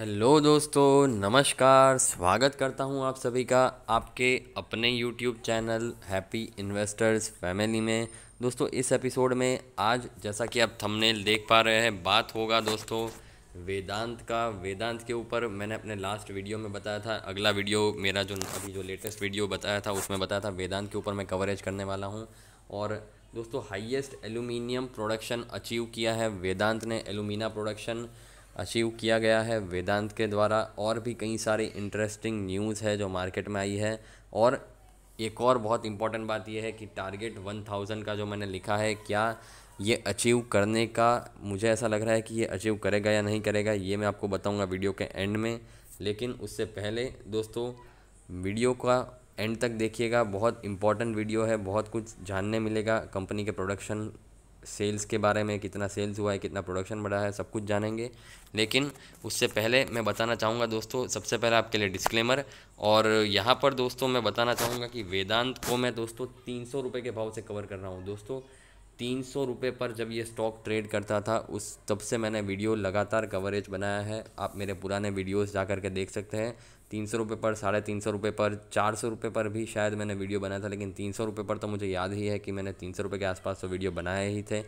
hello दोस्तों नमस्कार स्वागत करता हूं आप सभी का आपके अपने YouTube channel happy investors family में दोस्तों इस एपिसोड में आज जैसा कि आप थंबनेल देख पा रहे हैं बात होगा दोस्तों वेदांत का वेदांत के ऊपर मैंने अपने लास्ट वीडियो में बताया था अगला वीडियो मेरा जो अभी जो लेटेस्ट वीडियो बताया था उसमें बताया था वेदांत के ऊपर मैं कवरेज करने वाला हूँ और दोस्तों हाईएस्ट एल्यूमिनियम प्रोडक्शन अचीव किया है वेदांत ने एलुमिना प्रोडक्शन अचीव किया गया है वेदांत के द्वारा और भी कई सारे इंटरेस्टिंग न्यूज़ है जो मार्केट में आई है और एक और बहुत इम्पॉर्टेंट बात यह है कि टारगेट वन थाउजेंड का जो मैंने लिखा है क्या ये अचीव करने का मुझे ऐसा लग रहा है कि ये अचीव करेगा या नहीं करेगा ये मैं आपको बताऊंगा वीडियो के एंड में लेकिन उससे पहले दोस्तों वीडियो का एंड तक देखिएगा बहुत इंपॉर्टेंट वीडियो है बहुत कुछ जानने मिलेगा कंपनी के प्रोडक्शन सेल्स के बारे में कितना सेल्स हुआ है कितना प्रोडक्शन बढ़ा है सब कुछ जानेंगे लेकिन उससे पहले मैं बताना चाहूँगा दोस्तों सबसे पहले आपके लिए डिस्क्लेमर और यहाँ पर दोस्तों मैं बताना चाहूँगा कि वेदांत को मैं दोस्तों तीन सौ रुपये के भाव से कवर कर रहा हूँ दोस्तों तीन सौ रुपये पर जब ये स्टॉक ट्रेड करता था उस तब से मैंने वीडियो लगातार कवरेज बनाया है आप मेरे पुराने वीडियोज जा कर के देख सकते हैं तीन सौ रुपये पर साढ़े तीन सौ रुपये पर चार सौ रुपये पर भी शायद मैंने वीडियो बनाया था लेकिन तीन सौ रुपये पर तो मुझे याद ही है कि मैंने तीन सौ रुपये के आसपास तो वीडियो बनाए ही थे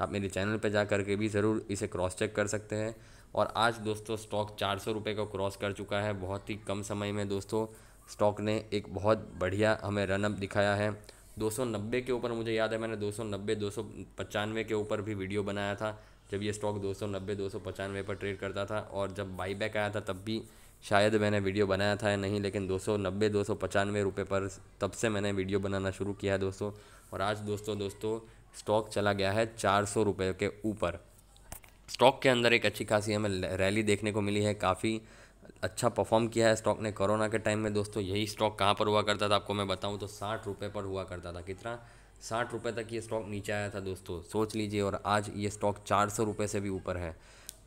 आप मेरे चैनल पर जा करके भी ज़रूर इसे क्रॉस चेक कर सकते हैं और आज दोस्तों स्टॉक चार सौ रुपये को क्रॉस कर चुका है बहुत ही कम समय में दोस्तों स्टॉक ने एक बहुत बढ़िया हमें रनअप दिखाया है दो सौ नब्बे के ऊपर मुझे याद है मैंने दो दो सौ नब्बे सौ पचानवे के ऊपर भी वीडियो बनाया था जब ये स्टॉक दो दो सौ नब्बे सौ पचानवे पर ट्रेड करता था और जब बाईबैक आया था तब भी शायद मैंने वीडियो बनाया था या नहीं लेकिन दो सौ नब्बे दो सौ पचानवे रुपये पर तब से मैंने वीडियो बनाना शुरू किया है दोस्तों और आज दोस्तों दोस्तों स्टॉक चला गया है चार सौ रुपये के ऊपर स्टॉक के अंदर एक अच्छी खासी हमें रैली देखने को मिली है काफ़ी अच्छा परफॉर्म किया है स्टॉक ने कोरोना के टाइम में दोस्तों यही स्टॉक कहाँ पर हुआ करता था आपको मैं बताऊँ तो साठ रुपये पर हुआ करता था कितना साठ रुपये तक ये स्टॉक नीचे आया था दोस्तों सोच लीजिए और आज ये स्टॉक चार सौ रुपये से भी ऊपर है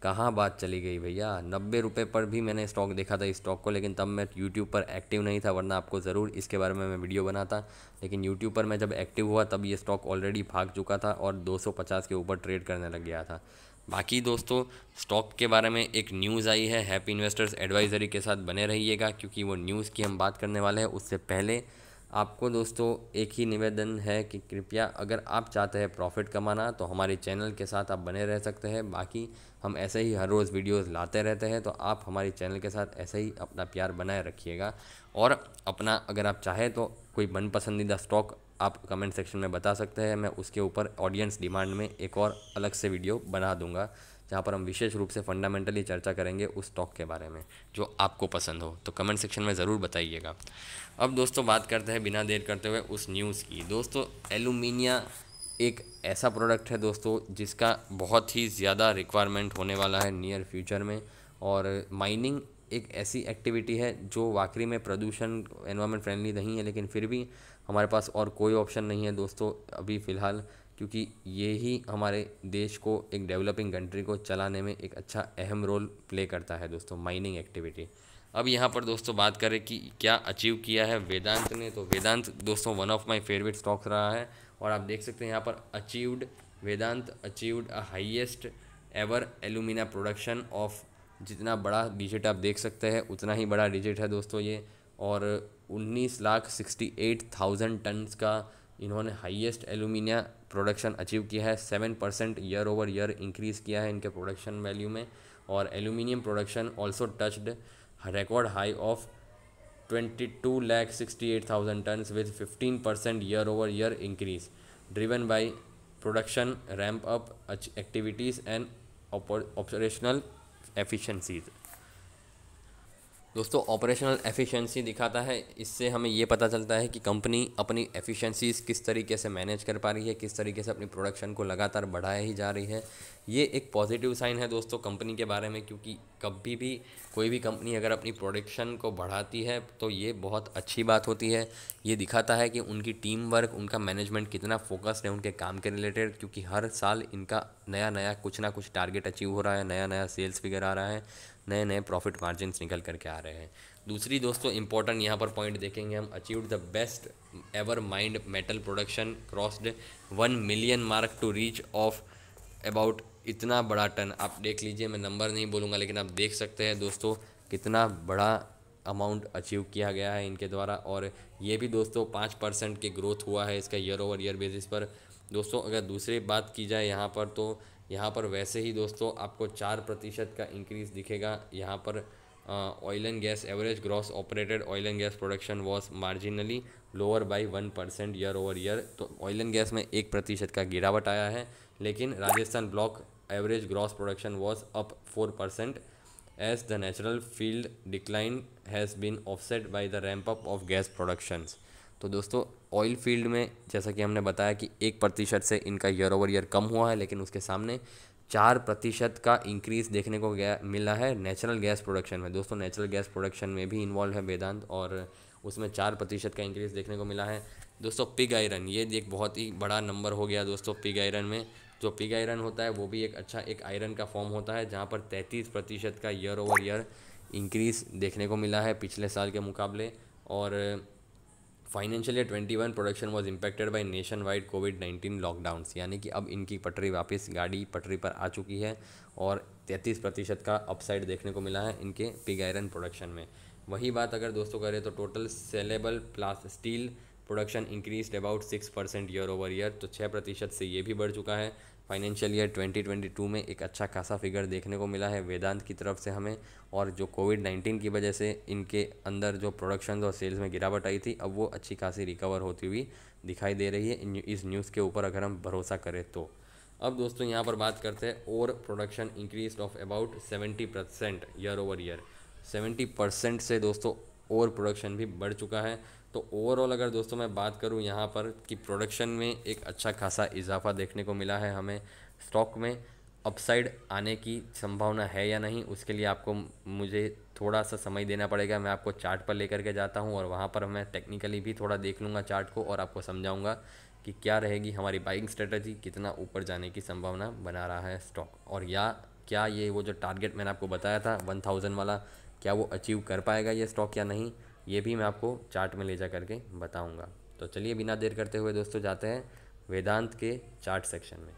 कहाँ बात चली गई भैया नब्बे रुपये पर भी मैंने स्टॉक देखा था इस स्टॉक को लेकिन तब मैं यूट्यूब पर एक्टिव नहीं था वरना आपको ज़रूर इसके बारे में मैं वीडियो बनाता लेकिन यूट्यूब पर मैं जब एक्टिव हुआ तब ये स्टॉक ऑलरेडी भाग चुका था और 250 के ऊपर ट्रेड करने लग गया था बाकी दोस्तों स्टॉक के बारे में एक न्यूज़ आई है हैप्पी इन्वेस्टर्स एडवाइजरी के साथ बने रहिएगा क्योंकि वो न्यूज़ की हम बात करने वाले हैं उससे पहले आपको दोस्तों एक ही निवेदन है कि कृपया अगर आप चाहते हैं प्रॉफिट कमाना तो हमारे चैनल के साथ आप बने रह सकते हैं बाकी हम ऐसे ही हर रोज़ वीडियोस लाते रहते हैं तो आप हमारे चैनल के साथ ऐसे ही अपना प्यार बनाए रखिएगा और अपना अगर आप चाहें तो कोई मन पसंदीदा स्टॉक आप कमेंट सेक्शन में बता सकते हैं मैं उसके ऊपर ऑडियंस डिमांड में एक और अलग से वीडियो बना दूँगा जहाँ पर हम विशेष रूप से फंडामेंटली चर्चा करेंगे उस स्टॉक के बारे में जो आपको पसंद हो तो कमेंट सेक्शन में ज़रूर बताइएगा अब दोस्तों बात करते हैं बिना देर करते हुए उस न्यूज़ की दोस्तों एलुमिनिया एक ऐसा प्रोडक्ट है दोस्तों जिसका बहुत ही ज़्यादा रिक्वायरमेंट होने वाला है नियर फ्यूचर में और माइनिंग एक ऐसी एक्टिविटी है जो वाकई में प्रदूषण एनवायरमेंट फ्रेंडली नहीं है लेकिन फिर भी हमारे पास और कोई ऑप्शन नहीं है दोस्तों अभी फ़िलहाल क्योंकि ये ही हमारे देश को एक डेवलपिंग कंट्री को चलाने में एक अच्छा अहम रोल प्ले करता है दोस्तों माइनिंग एक्टिविटी अब यहाँ पर दोस्तों बात करें कि क्या अचीव किया है वेदांत ने तो वेदांत दोस्तों one of my favourite stocks रहा है और आप देख सकते हैं यहाँ पर achieved Vedanta achieved a highest ever alumina production of जितना बड़ा डिजिट आप देख सकते हैं उतना ही बड़ा डिजिट है दोस्तों ये और उन्नीस lakh sixty eight thousand tons का इन्होंने हाईएस्ट एलुमिनिया प्रोडक्शन अचीव किया है seven percent year over year increase किया है इनके प्रोडक्शन वैल्यू में और aluminium production also touched record high of twenty two lakh sixty eight thousand ton with fifteen percent year over year increase driven by production ramp up activities and operational efficiencies दोस्तों operational efficiency दिखाता है इससे हमें ये पता चलता है कि कंपनी अपनी एफिशिएंसीज किस तरीके से मैनेज कर पा रही है किस तरीके से अपनी प्रोडक्शन को लगातार बढ़ाए ही जा रही है ये एक पॉजिटिव साइन है दोस्तों कंपनी के बारे में क्योंकि कभी भी कोई भी कंपनी अगर अपनी प्रोडक्शन को बढ़ाती है तो ये बहुत अच्छी बात होती है ये दिखाता है कि उनकी टीम वर्क उनका मैनेजमेंट कितना फोकस्ड है उनके काम के रिलेटेड क्योंकि हर साल इनका नया नया कुछ ना कुछ टारगेट अचीव हो रहा है नया नया सेल्स फिगर आ रहा है नए नए प्रॉफिट मार्जिन निकल करके आ रहे हैं दूसरी दोस्तों इंपॉर्टेंट यहाँ पर पॉइंट देखेंगे हम achieve the best ever mined metal production crossed one million mark to reach of about इतना बड़ा टन आप देख लीजिए मैं नंबर नहीं बोलूँगा लेकिन आप देख सकते हैं दोस्तों कितना बड़ा अमाउंट अचीव किया गया है इनके द्वारा और ये भी दोस्तों पाँच परसेंट के ग्रोथ हुआ है इसका ईयर ओवर ईयर बेसिस पर दोस्तों अगर दूसरी बात की जाए यहाँ पर तो यहाँ पर वैसे ही दोस्तों आपको चार प्रतिशत का इंक्रीज़ दिखेगा यहाँ पर oil and gas average gross operated oil and gas production was marginally lower by one percent year over year तो ऑयल एंड गैस में एक प्रतिशत का गिरावट आया है लेकिन Rajasthan block average gross production was up four percent as the natural field decline has been offset by the ramp up of gas productions तो दोस्तों ऑयल फील्ड में जैसा कि हमने बताया कि एक प्रतिशत से इनका ईयर ओवर ईयर कम हुआ है लेकिन उसके सामने चार प्रतिशत का इंक्रीज़ देखने को गया मिला है नेचुरल गैस प्रोडक्शन में दोस्तों नेचुरल गैस प्रोडक्शन में भी इन्वॉल्व है वेदांत और उसमें चार प्रतिशत का इंक्रीज़ देखने को मिला है दोस्तों पिग आयरन ये एक बहुत ही बड़ा नंबर हो गया दोस्तों पिग आयरन में जो पिग आयरन होता है वो भी एक अच्छा एक आयरन का फॉर्म होता है जहाँ पर तैंतीस प्रतिशत का ईयर ओवर ईयर इंक्रीज़ देखने को मिला है पिछले साल के मुकाबले और financial year one production was impacted by nationwide covid nineteen lockdowns यानी कि अब इनकी पटरी वापस गाड़ी पटरी पर आ चुकी है और तैंतीस प्रतिशत का अपसाइड देखने को मिला है इनके पिग आयरन प्रोडक्शन में वही बात अगर दोस्तों करें तो total saleable plus steel production increase about six percent year over year तो छः प्रतिशत से ये भी बढ़ चुका है फाइनेंशियल ईयर 2022 में एक अच्छा खासा फिगर देखने को मिला है वेदांत की तरफ से हमें और जो कोविड 19 की वजह से इनके अंदर जो प्रोडक्शन और सेल्स में गिरावट आई थी अब वो अच्छी खासी रिकवर होती हुई दिखाई दे रही है इस न्यूज़ के ऊपर अगर हम भरोसा करें तो अब दोस्तों यहाँ पर बात करते हैं और production increase of about seventy percent year over year seventy percent से दोस्तों और प्रोडक्शन भी बढ़ चुका है तो ओवरऑल अगर दोस्तों मैं बात करूँ यहाँ पर कि प्रोडक्शन में एक अच्छा खासा इजाफा देखने को मिला है हमें स्टॉक में अपसाइड आने की संभावना है या नहीं उसके लिए आपको मुझे थोड़ा सा समय देना पड़ेगा मैं आपको चार्ट पर लेकर के जाता हूँ और वहाँ पर मैं टेक्निकली भी थोड़ा देख लूँगा चार्ट को और आपको समझाऊँगा कि क्या रहेगी हमारी बाइंग स्ट्रेटजी कितना ऊपर जाने की संभावना बना रहा है स्टॉक और या क्या ये वो जो टारगेट मैंने आपको बताया था वन थाउजेंड वाला क्या वो अचीव कर पाएगा ये स्टॉक या नहीं ये भी मैं आपको चार्ट में ले जा करके बताऊँगा तो चलिए बिना देर करते हुए दोस्तों जाते हैं वेदांत के चार्ट सेक्शन में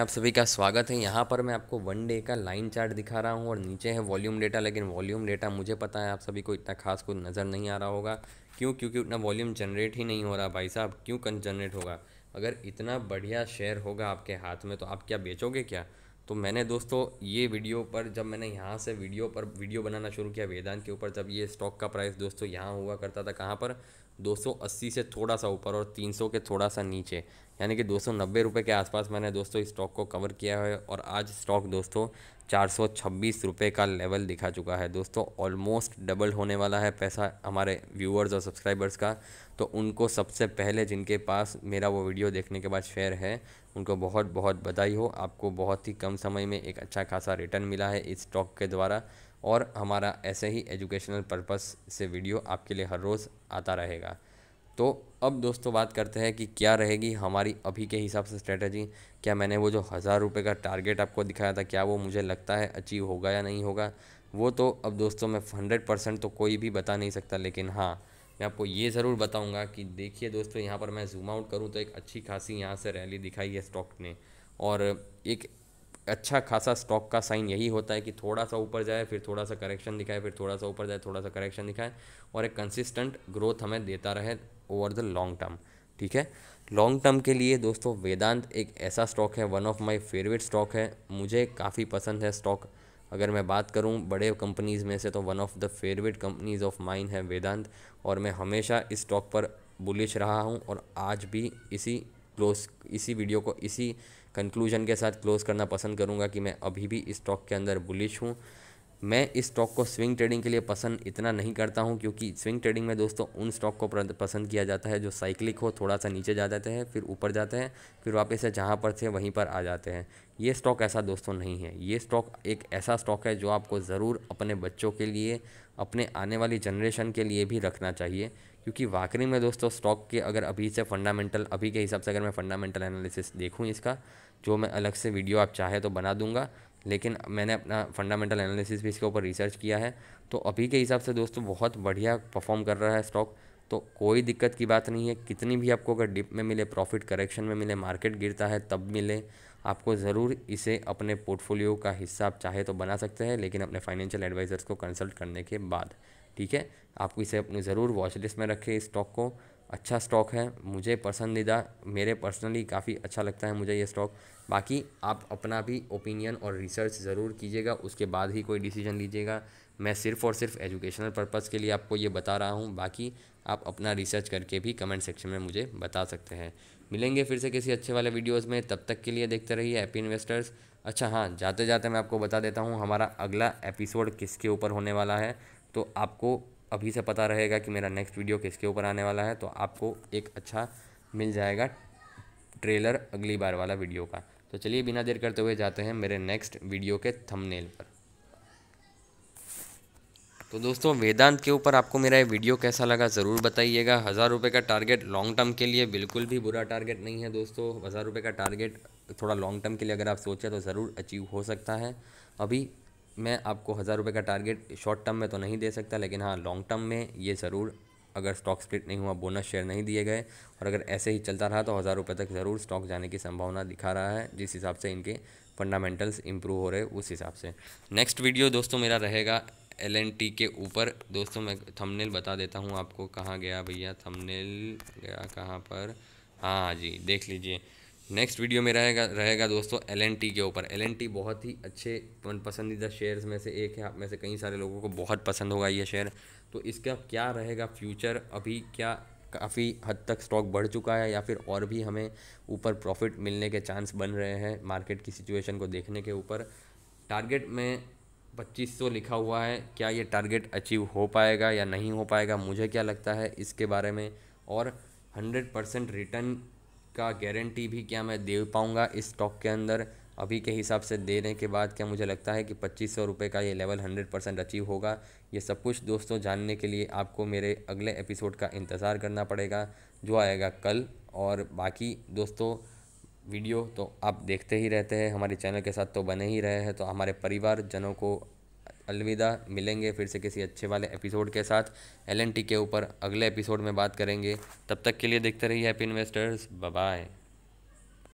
आप सभी का स्वागत है यहाँ पर मैं आपको वन डे का लाइन चार्ट दिखा रहा हूँ और नीचे है वॉल्यूम डेटा लेकिन वॉल्यूम डेटा मुझे पता है आप सभी को इतना खास कुछ नज़र नहीं आ रहा होगा क्यों क्योंकि उतना वॉल्यूम जनरेट ही नहीं हो रहा भाई साहब क्यों कन जनरेट होगा अगर इतना बढ़िया शेयर होगा आपके हाथ में तो आप क्या बेचोगे क्या तो मैंने दोस्तों ये वीडियो पर जब मैंने यहाँ से वीडियो पर वीडियो बनाना शुरू किया वेदांत के ऊपर जब ये स्टॉक का प्राइस दोस्तों यहाँ हुआ करता था कहाँ पर 280 से थोड़ा सा ऊपर और 300 के थोड़ा सा नीचे यानी कि दो सौ के आसपास मैंने दोस्तों इस स्टॉक को कवर किया है और आज स्टॉक दोस्तों चार सौ छब्बीस रुपये का लेवल दिखा चुका है दोस्तों ऑलमोस्ट डबल होने वाला है पैसा हमारे व्यूअर्स और सब्सक्राइबर्स का तो उनको सबसे पहले जिनके पास मेरा वो वीडियो देखने के बाद शेयर है उनको बहुत बहुत बधाई हो आपको बहुत ही कम समय में एक अच्छा खासा रिटर्न मिला है इस स्टॉक के द्वारा और हमारा ऐसे ही एजुकेशनल पर्पज़ से वीडियो आपके लिए हर रोज़ आता रहेगा तो अब दोस्तों बात करते हैं कि क्या रहेगी हमारी अभी के हिसाब से स्ट्रेटजी क्या मैंने वो जो हज़ार रुपये का टारगेट आपको दिखाया था क्या वो मुझे लगता है अचीव होगा या नहीं होगा वो तो अब दोस्तों मैं हंड्रेड परसेंट तो कोई भी बता नहीं सकता लेकिन हाँ मैं आपको ये ज़रूर बताऊँगा कि देखिए दोस्तों यहाँ पर मैं जूमआउट करूँ तो एक अच्छी खासी यहाँ से रैली दिखाई है स्टॉक ने और एक अच्छा खासा स्टॉक का साइन यही होता है कि थोड़ा सा ऊपर जाए फिर थोड़ा सा करेक्शन दिखाए फिर थोड़ा सा ऊपर जाए थोड़ा सा करेक्शन दिखाए और एक कंसिस्टेंट ग्रोथ हमें देता रहे ओवर द लॉन्ग टर्म ठीक है लॉन्ग टर्म के लिए दोस्तों वेदांत एक ऐसा स्टॉक है one of my favourite stock है मुझे काफ़ी पसंद है स्टॉक अगर मैं बात करूं बड़े कंपनीज़ में से तो one of the favourite companies of mine है वेदांत और मैं हमेशा इस स्टॉक पर बुलिश रहा हूं और आज भी इसी क्लोज इसी वीडियो को इसी कंक्लूजन के साथ क्लोज़ करना पसंद करूँगा कि मैं अभी भी इस स्टॉक के अंदर बुलिश हूँ मैं इस स्टॉक को स्विंग ट्रेडिंग के लिए पसंद इतना नहीं करता हूँ क्योंकि स्विंग ट्रेडिंग में दोस्तों उन स्टॉक को पसंद किया जाता है जो साइक्लिक हो थोड़ा सा नीचे जा जाते हैं फिर ऊपर जाते हैं फिर वापस से जहाँ पर थे वहीं पर आ जाते हैं ये स्टॉक ऐसा दोस्तों नहीं है ये स्टॉक एक ऐसा स्टॉक है जो आपको ज़रूर अपने बच्चों के लिए अपने आने वाली जनरेशन के लिए भी रखना चाहिए क्योंकि वाकई में दोस्तों स्टॉक के अगर अभी से फंडामेंटल अभी के हिसाब से अगर मैं फंडामेंटल एनालिसिस देखूँ इसका जो मैं अलग से वीडियो आप चाहे तो बना दूंगा लेकिन मैंने अपना फंडामेंटल एनालिसिस भी इसके ऊपर रिसर्च किया है तो अभी के हिसाब से दोस्तों बहुत बढ़िया परफॉर्म कर रहा है स्टॉक तो कोई दिक्कत की बात नहीं है कितनी भी आपको अगर डिप में मिले प्रॉफिट करेक्शन में मिले मार्केट गिरता है तब मिले आपको ज़रूर इसे अपने पोर्टफोलियो का हिस्सा आप चाहे तो बना सकते हैं लेकिन अपने फाइनेंशियल एडवाइज़र्स को कंसल्ट करने के बाद ठीक है आपको इसे अपनी ज़रूर वॉच लिस्ट में रखें इस स्टॉक को अच्छा स्टॉक है मुझे पसंदीदा मेरे पर्सनली काफ़ी अच्छा लगता है मुझे ये स्टॉक बाकी आप अपना भी ओपिनियन और रिसर्च ज़रूर कीजिएगा उसके बाद ही कोई डिसीजन लीजिएगा मैं सिर्फ़ और सिर्फ एजुकेशनल पर्पज़ के लिए आपको ये बता रहा हूँ बाकी आप अपना रिसर्च करके भी कमेंट सेक्शन में मुझे बता सकते हैं मिलेंगे फिर से किसी अच्छे वाले वीडियोज़ में तब तक के लिए देखते रहिए हैप्पी इन्वेस्टर्स अच्छा हाँ जाते जाते मैं आपको बता देता हूँ हमारा अगला एपिसोड किसके ऊपर होने वाला है तो आपको अभी से पता रहेगा कि मेरा नेक्स्ट वीडियो किसके ऊपर आने वाला है तो आपको एक अच्छा मिल जाएगा ट्रेलर अगली बार वाला वीडियो का तो चलिए बिना देर करते हुए जाते हैं मेरे नेक्स्ट वीडियो के थंबनेल पर तो दोस्तों वेदांत के ऊपर आपको मेरा ये वीडियो कैसा लगा ज़रूर बताइएगा हज़ार रुपये का टारगेट लॉन्ग टर्म के लिए बिल्कुल भी बुरा टारगेट नहीं है दोस्तों हज़ार रुपये का टारगेट थोड़ा लॉन्ग टर्म के लिए अगर आप सोचें तो ज़रूर अचीव हो सकता है अभी मैं आपको हज़ार रुपये का टारगेट शॉर्ट टर्म में तो नहीं दे सकता लेकिन हाँ लॉन्ग टर्म में ये ज़रूर अगर स्टॉक स्प्लिट नहीं हुआ बोनस शेयर नहीं दिए गए और अगर ऐसे ही चलता रहा तो हज़ार रुपये तक ज़रूर स्टॉक जाने की संभावना दिखा रहा है जिस हिसाब से इनके फंडामेंटल्स इंप्रूव हो रहे उस हिसाब से नेक्स्ट वीडियो दोस्तों मेरा रहेगा एल टी के ऊपर दोस्तों मैं थंबनेल बता देता हूँ आपको कहाँ गया भैया थंबनेल गया कहाँ पर हाँ जी देख लीजिए नेक्स्ट वीडियो में रहेगा रहेगा दोस्तों एल के ऊपर एल बहुत ही अच्छे पसंदीदा शेयर्स में से एक है आप में से कई सारे लोगों को बहुत पसंद होगा ये शेयर तो इसका क्या रहेगा फ्यूचर अभी क्या काफ़ी हद तक स्टॉक बढ़ चुका है या फिर और भी हमें ऊपर प्रॉफिट मिलने के चांस बन रहे हैं मार्केट की सिचुएशन को देखने के ऊपर टारगेट में 2500 लिखा हुआ है क्या ये टारगेट अचीव हो पाएगा या नहीं हो पाएगा मुझे क्या लगता है इसके बारे में और 100 परसेंट रिटर्न का गारंटी भी क्या मैं दे पाऊँगा इस स्टॉक के अंदर अभी के हिसाब से देने के बाद क्या मुझे लगता है कि पच्चीस सौ रुपये का ये लेवल हंड्रेड परसेंट अचीव होगा ये सब कुछ दोस्तों जानने के लिए आपको मेरे अगले एपिसोड का इंतज़ार करना पड़ेगा जो आएगा कल और बाकी दोस्तों वीडियो तो आप देखते ही रहते हैं हमारे चैनल के साथ तो बने ही रहे हैं तो हमारे परिवार जनों को अलविदा मिलेंगे फिर से किसी अच्छे वाले एपिसोड के साथ एल के ऊपर अगले एपिसोड में बात करेंगे तब तक के लिए देखते रहिए हैप्पी इन्वेस्टर्स बाय